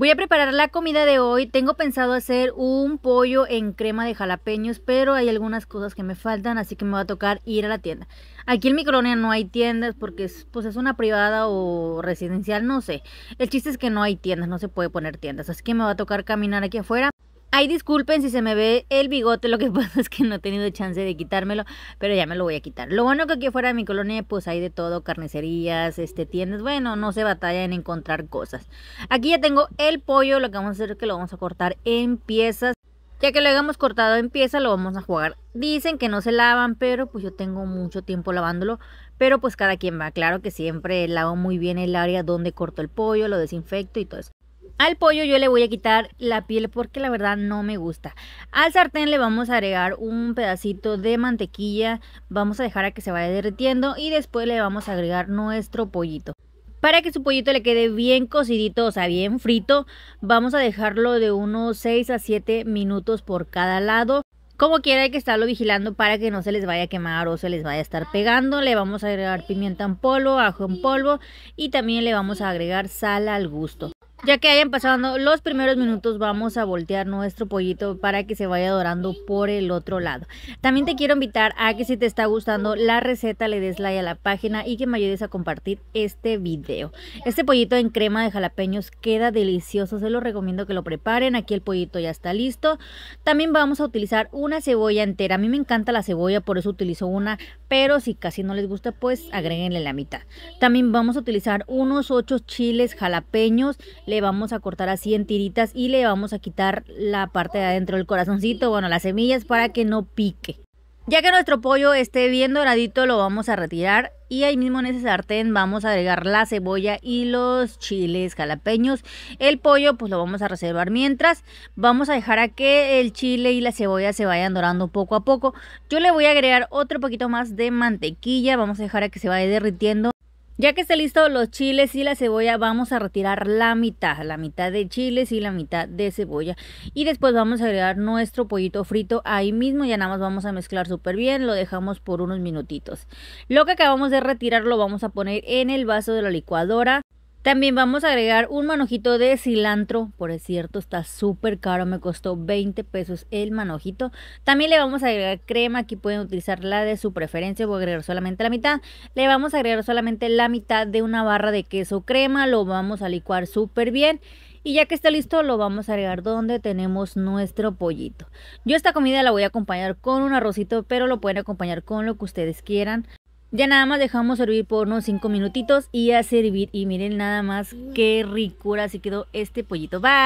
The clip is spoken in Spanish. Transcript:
Voy a preparar la comida de hoy. Tengo pensado hacer un pollo en crema de jalapeños, pero hay algunas cosas que me faltan, así que me va a tocar ir a la tienda. Aquí en mi colonia no hay tiendas porque es, pues es una privada o residencial, no sé. El chiste es que no hay tiendas, no se puede poner tiendas, así que me va a tocar caminar aquí afuera. Ay, disculpen si se me ve el bigote, lo que pasa es que no he tenido chance de quitármelo, pero ya me lo voy a quitar. Lo bueno que aquí fuera de mi colonia, pues hay de todo, carnicerías, este, tiendas, bueno, no se batalla en encontrar cosas. Aquí ya tengo el pollo, lo que vamos a hacer es que lo vamos a cortar en piezas. Ya que lo hayamos cortado en piezas, lo vamos a jugar. Dicen que no se lavan, pero pues yo tengo mucho tiempo lavándolo. Pero pues cada quien va. Claro que siempre lavo muy bien el área donde corto el pollo, lo desinfecto y todo eso. Al pollo yo le voy a quitar la piel porque la verdad no me gusta. Al sartén le vamos a agregar un pedacito de mantequilla, vamos a dejar a que se vaya derritiendo y después le vamos a agregar nuestro pollito. Para que su pollito le quede bien cocidito, o sea, bien frito, vamos a dejarlo de unos 6 a 7 minutos por cada lado. Como quiera hay que estarlo vigilando para que no se les vaya a quemar o se les vaya a estar pegando. Le vamos a agregar pimienta en polvo, ajo en polvo y también le vamos a agregar sal al gusto. Ya que hayan pasado los primeros minutos, vamos a voltear nuestro pollito para que se vaya dorando por el otro lado. También te quiero invitar a que si te está gustando la receta, le des like a la página y que me ayudes a compartir este video. Este pollito en crema de jalapeños queda delicioso, se lo recomiendo que lo preparen. Aquí el pollito ya está listo. También vamos a utilizar una cebolla entera. A mí me encanta la cebolla, por eso utilizo una, pero si casi no les gusta, pues agréguenle la mitad. También vamos a utilizar unos ocho chiles jalapeños le vamos a cortar así en tiritas y le vamos a quitar la parte de adentro del corazoncito, bueno, las semillas para que no pique. Ya que nuestro pollo esté bien doradito lo vamos a retirar y ahí mismo en ese sartén vamos a agregar la cebolla y los chiles jalapeños. El pollo pues lo vamos a reservar mientras. Vamos a dejar a que el chile y la cebolla se vayan dorando poco a poco. Yo le voy a agregar otro poquito más de mantequilla. Vamos a dejar a que se vaya derritiendo. Ya que esté listo los chiles y la cebolla, vamos a retirar la mitad, la mitad de chiles y la mitad de cebolla. Y después vamos a agregar nuestro pollito frito ahí mismo, ya nada más vamos a mezclar súper bien, lo dejamos por unos minutitos. Lo que acabamos de retirar lo vamos a poner en el vaso de la licuadora también vamos a agregar un manojito de cilantro, por cierto, está súper caro, me costó 20 pesos el manojito. También le vamos a agregar crema, aquí pueden utilizar la de su preferencia, voy a agregar solamente la mitad. Le vamos a agregar solamente la mitad de una barra de queso crema, lo vamos a licuar súper bien. Y ya que está listo, lo vamos a agregar donde tenemos nuestro pollito. Yo esta comida la voy a acompañar con un arrocito, pero lo pueden acompañar con lo que ustedes quieran. Ya nada más dejamos servir por unos 5 minutitos y a servir. Y miren nada más qué ricura se quedó este pollito. Bye.